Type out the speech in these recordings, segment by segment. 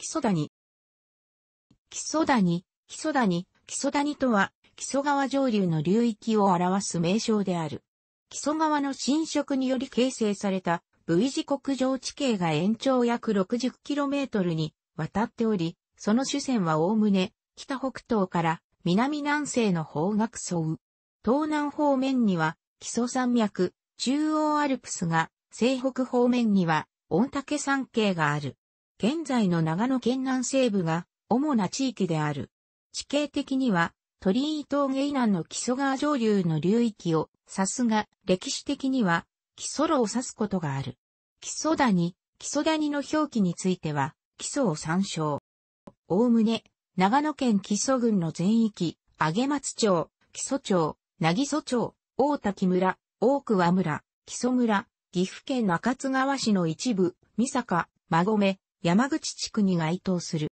基礎谷。基礎谷、基礎谷、基礎谷とは、基礎川上流の流域を表す名称である。基礎川の浸食により形成された V 字国上地形が延長約 60km に渡っており、その主線はおおむね北北東から南南西の方角沿う。東南方面には基礎山脈、中央アルプスが、西北方面には御嶽山系がある。現在の長野県南西部が主な地域である。地形的には鳥居峠以南の木曽川上流の流域を指すが、歴史的には木曽路を指すことがある。木曽谷、木曽谷の表記については、木曽を参照。おおむね、長野県木曽郡の全域、上松町、木曽町、渚曽町、大滝村、大桑村、木曽村、岐阜県中津川市の一部、三坂、馬込、山口地区に該当する。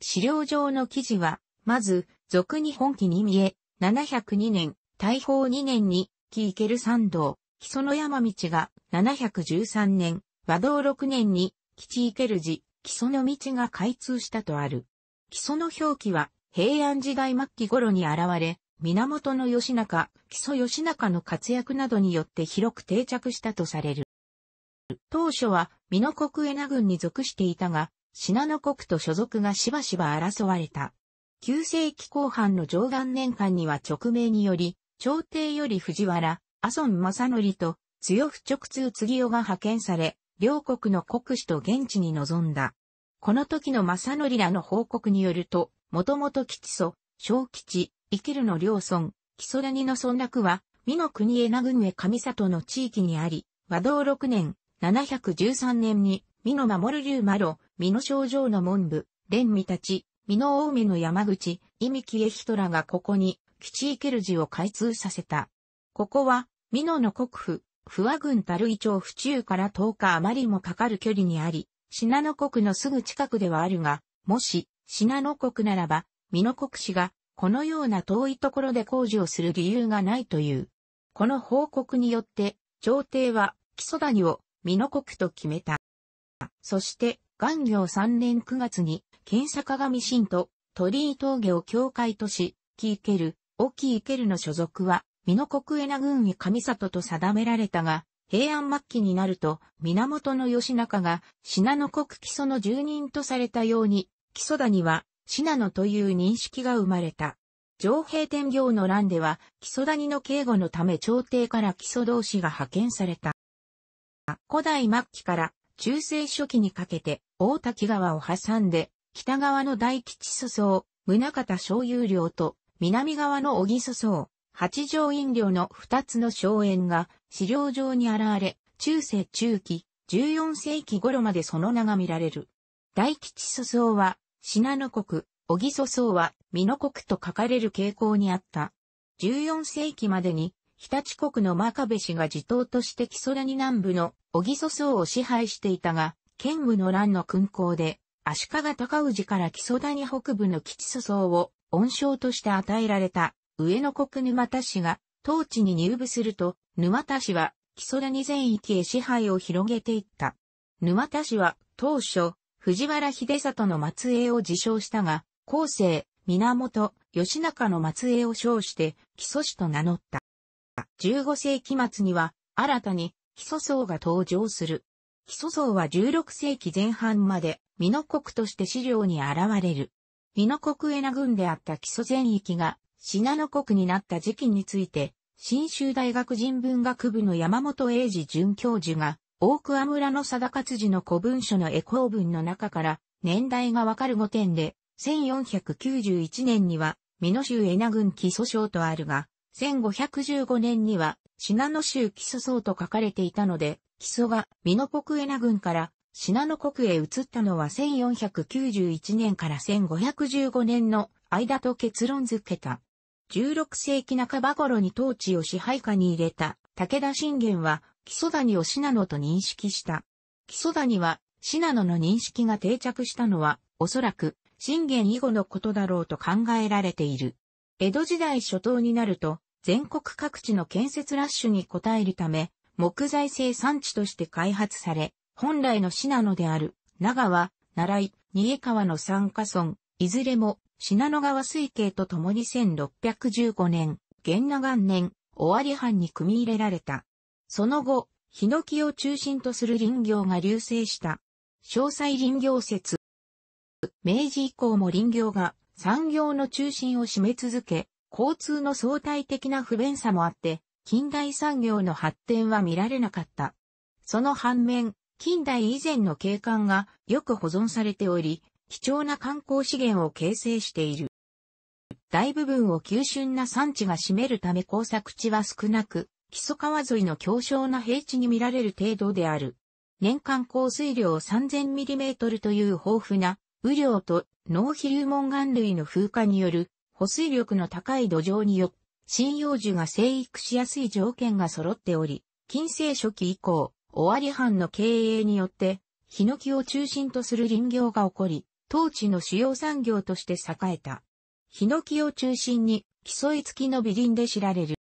資料上の記事は、まず、俗に本記に見え、702年、大宝2年に、木池る山道、木曽の山道が、713年、和道6年に、吉池る寺、木曽の道が開通したとある。木曽の表記は、平安時代末期頃に現れ、源義仲、木曽義仲の活躍などによって広く定着したとされる。当初は、美濃国エナ軍に属していたが、信濃国と所属がしばしば争われた。旧世紀後半の上岸年間には直命により、朝廷より藤原、阿孫正則と、強不直通次代が派遣され、両国の国士と現地に臨んだ。この時の正則らの報告によると、もともと吉祖、小吉、生きるの両村、木曽谷の村落は、美の国江名郡へ上里の地域にあり、和道六年、713年に、美濃守竜麻呂、美濃症状の門部、蓮美たち、美濃大梅の山口、伊美木江人らがここに、吉池ルジを開通させた。ここは、美濃の国府、不和郡樽井町府中から10日余りもかかる距離にあり、信濃国のすぐ近くではあるが、もし、信濃国ならば、美濃国氏が、このような遠いところで工事をする理由がないという。この報告によって、朝廷は、木曽谷を美濃国と決めた。そして、元行3年9月に、県坂上神と鳥居峠を境界とし、木池る、沖池るの所属は、美濃国江名軍へ上里と定められたが、平安末期になると、源義仲が、信濃国基礎の住人とされたように、基礎谷は、信濃という認識が生まれた。上平天行の乱では、基礎谷の警護のため朝廷から基礎同士が派遣された。古代末期から中世初期にかけて大滝川を挟んで北側の大吉粗相、宗方小有領と南側の小木粗相、八条飲料の二つの荘園が資料上に現れ、中世中期、14世紀頃までその名が見られる。大吉粗相は、信濃国、小木粗相は、美濃国と書かれる傾向にあった。14世紀までに、日立国の真壁氏が地頭として木曽谷南部の小木曽荘を支配していたが、剣武の乱の勲功で、足利高氏から木曽谷北部の吉祖荘を恩賞として与えられた上野国沼田氏が当地に入部すると、沼田氏は木曽谷全域へ支配を広げていった。沼田氏は当初、藤原秀里の末裔を自称したが、後世、源、義中の末裔を称して、木曽氏と名乗った。15世紀末には、新たに、基礎層が登場する。基礎層は16世紀前半まで、美濃国として資料に現れる。美濃国エナ郡であった基礎全域が、信濃国になった時期について、新州大学人文学部の山本英治准教授が、大桑村の定勝寺の古文書のエコー文の中から、年代がわかる5点で、1491年には、美濃州エナ郡基礎省とあるが、1515年には、信濃州木曽層と書かれていたので、木曽が美濃国江名郡から信濃国へ移ったのは1491年から1515年の間と結論付けた。16世紀半ば頃に統治を支配下に入れた武田信玄は木曽谷を信濃と認識した。木曽谷は信濃の認識が定着したのはおそらく信玄以後のことだろうと考えられている。江戸時代初頭になると、全国各地の建設ラッシュに応えるため、木材生産地として開発され、本来の品野である、長和、奈良井、新江川の三カ村、いずれも、信濃川水系と共に1615年、元那元年、尾張藩に組み入れられた。その後、ヒノキを中心とする林業が流星した。詳細林業説。明治以降も林業が産業の中心を占め続け、交通の相対的な不便さもあって、近代産業の発展は見られなかった。その反面、近代以前の景観がよく保存されており、貴重な観光資源を形成している。大部分を急峻な産地が占めるため工作地は少なく、基礎川沿いの強小な平地に見られる程度である。年間降水量3 0 0 0トルという豊富な雨量と農肥流門岩類の風化による保水力の高い土壌によっ針葉樹が生育しやすい条件が揃っており、近世初期以降、尾張藩の経営によって、ヒノキを中心とする林業が起こり、当地の主要産業として栄えた。ヒノキを中心に、競い付きの美林で知られる。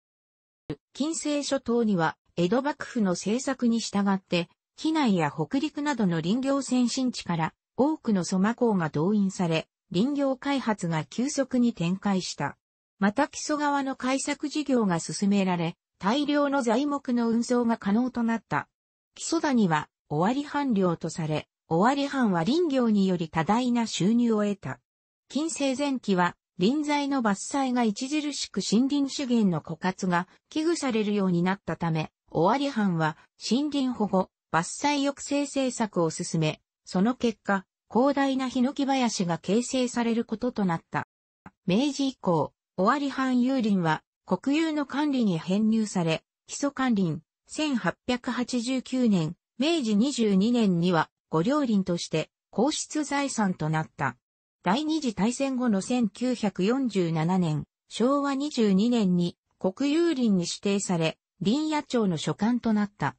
近世諸島には、江戸幕府の政策に従って、機内や北陸などの林業先進地から、多くの蘇馬工が動員され、林業開発が急速に展開した。また基礎側の開削事業が進められ、大量の材木の運送が可能となった。基礎谷は、終わり藩領とされ、終わり藩は林業により多大な収入を得た。近世前期は、林材の伐採が著しく森林資源の枯渇が危惧されるようになったため、終わり藩は森林保護、伐採抑制政策を進め、その結果、広大な檜林が形成されることとなった。明治以降、尾張藩有林は国有の管理に編入され、基礎管林、1889年、明治22年にはご両林として皇室財産となった。第二次大戦後の1947年、昭和22年に国有林に指定され、林野庁の所管となった。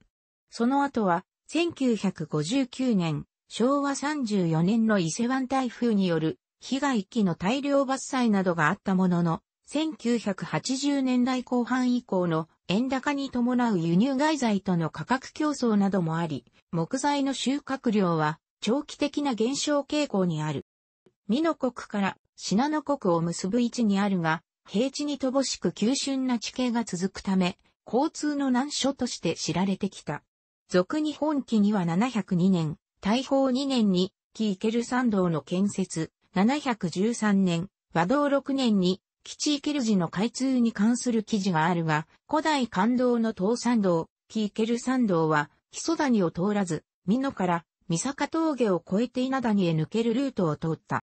その後は、1959年、昭和34年の伊勢湾台風による被害期の大量伐採などがあったものの、1980年代後半以降の円高に伴う輸入外材との価格競争などもあり、木材の収穫量は長期的な減少傾向にある。美濃国から信濃国を結ぶ位置にあるが、平地に乏しく急峻な地形が続くため、交通の難所として知られてきた。俗に本期には702年、大宝2年に、キーケル山道の建設、713年、和道6年に、基地ケル寺の開通に関する記事があるが、古代感動の東山道、キーケル山道は、木曽谷を通らず、美濃から三坂峠を越えて稲谷へ抜けるルートを通った。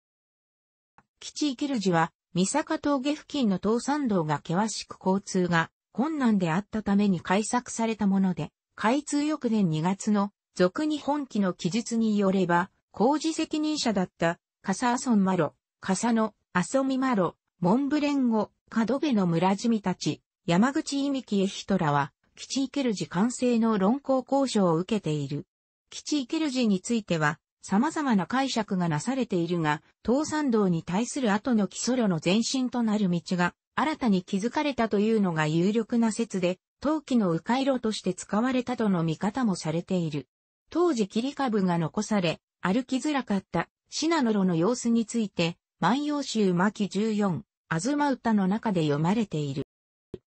ーケル寺は、三坂峠付近の東山道が険しく交通が困難であったために開削されたもので、開通翌年2月の俗に本記の記述によれば、工事責任者だった、カサーソンマロ、カサノ、アソミマロ、モンブレンゴ、カドベの村住たち、山口イミキエヒトラは、基地イケルジ完成の論考交渉を受けている。基地イケルジについては、様々な解釈がなされているが、東山道に対する後の基礎路の前進となる道が、新たに築かれたというのが有力な説で、陶器の迂回路として使われたとの見方もされている。当時切り株が残され、歩きづらかったシナノロの様子について、万葉集巻14、あずま歌の中で読まれている。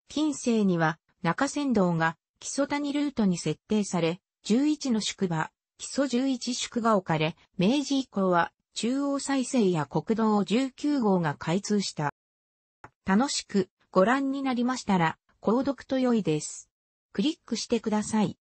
近世には中山道が基礎谷ルートに設定され、11の宿場、基礎11宿が置かれ、明治以降は中央再生や国道19号が開通した。楽しくご覧になりましたら、購読と良いです。クリックしてください。